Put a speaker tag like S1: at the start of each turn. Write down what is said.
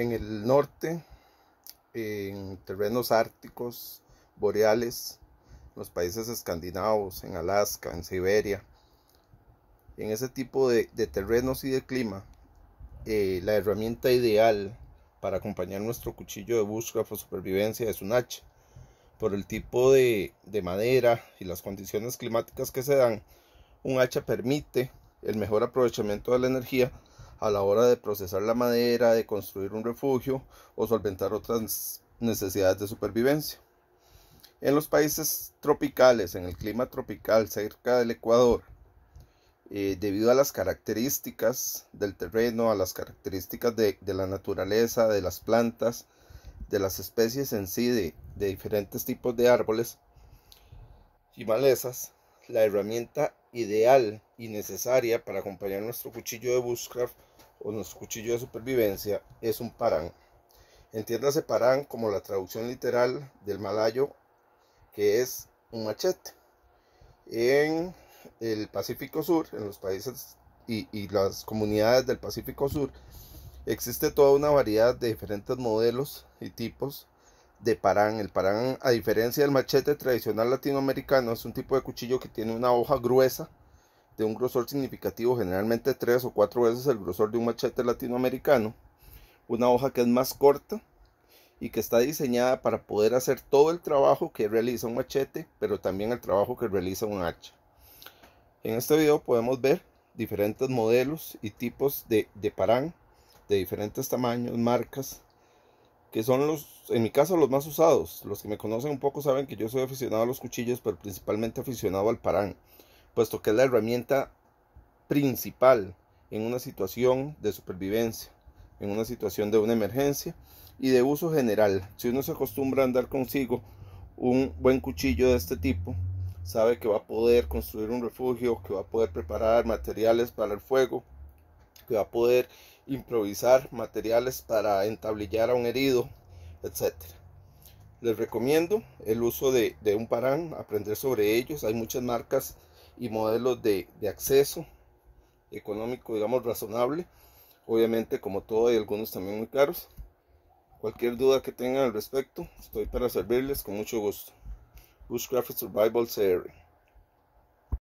S1: en el norte, en terrenos árticos, boreales, en los países escandinavos, en Alaska, en Siberia. En ese tipo de, terrenos y de clima, eh, la herramienta ideal para acompañar nuestro cuchillo de búsqueda por supervivencia es un hacha. Por el tipo de, de madera y las condiciones climáticas que se dan, un hacha permite el mejor aprovechamiento de la energía a la hora de procesar la madera, de construir un refugio o solventar otras necesidades de supervivencia. En los países tropicales, en el clima tropical cerca del Ecuador, eh, debido a las características del terreno, a las características de, la naturaleza, de las plantas, de las especies en sí, de, diferentes tipos de árboles y malezas, la herramienta ideal y necesaria para acompañar nuestro cuchillo de Bushcraft o nuestro cuchillo de supervivencia es un parán. Entiéndase parán como la traducción literal del malayo que es un machete. En el Pacífico Sur, en los países y, y las comunidades del Pacífico Sur, existe toda una variedad de diferentes modelos y tipos de parán. El parán, a diferencia del machete tradicional latinoamericano, es un tipo de cuchillo que tiene una hoja gruesa de un grosor significativo, generalmente tres o cuatro veces el grosor de un machete latinoamericano, una hoja que es más corta y que está diseñada para poder hacer todo el trabajo que realiza un machete, pero también el trabajo que realiza un hacha. En este video podemos ver diferentes modelos y tipos de, parán de diferentes tamaños, marcas, que son los, en mi caso, los más usados. Los que me conocen un poco saben que yo soy aficionado a los cuchillos, pero principalmente aficionado al parán puesto que es la herramienta principal en una situación de supervivencia, en una situación de una emergencia y de uso general. Si uno se acostumbra a andar consigo un buen cuchillo de este tipo, sabe que va a poder construir un refugio, que va a poder preparar materiales para el fuego, que va a poder improvisar materiales para entablillar a un herido, etc. Les recomiendo el uso de, un parán, aprender sobre ellos. Hay muchas marcas y modelos de, acceso económico, digamos, razonable. Obviamente, como todo, hay algunos también muy caros. Cualquier duda que tengan al respecto, estoy para servirles con mucho gusto. Bushcraft Survival Series